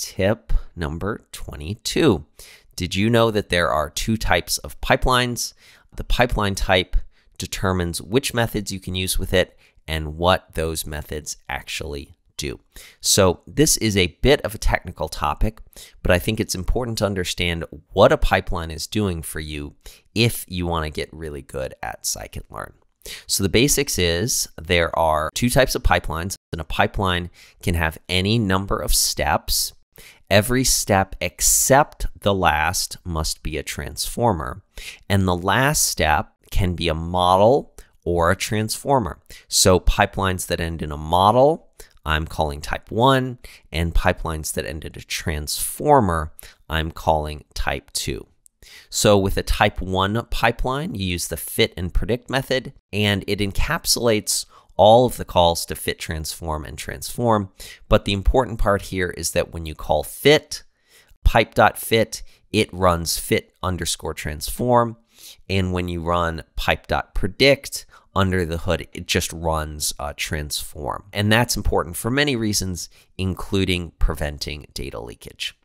tip number 22. Did you know that there are two types of pipelines? The pipeline type determines which methods you can use with it and what those methods actually do. So, this is a bit of a technical topic, but I think it's important to understand what a pipeline is doing for you if you want to get really good at scikit-learn. So, the basics is there are two types of pipelines, and a pipeline can have any number of steps. Every step except the last must be a transformer. And the last step can be a model or a transformer. So pipelines that end in a model, I'm calling type 1, and pipelines that end in a transformer, I'm calling type 2. So with a type 1 pipeline, you use the fit and predict method, and it encapsulates all of the calls to fit, transform, and transform. But the important part here is that when you call fit, pipe.fit, it runs fit underscore transform. And when you run pipe.predict under the hood, it just runs uh, transform. And that's important for many reasons, including preventing data leakage.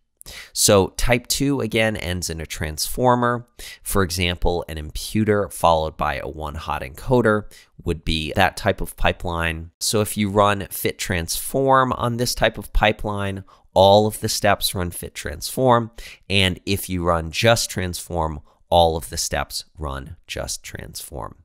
So type 2 again ends in a transformer. For example, an imputer followed by a one hot encoder would be that type of pipeline. So if you run fit transform on this type of pipeline, all of the steps run fit transform. And if you run just transform, all of the steps run just transform.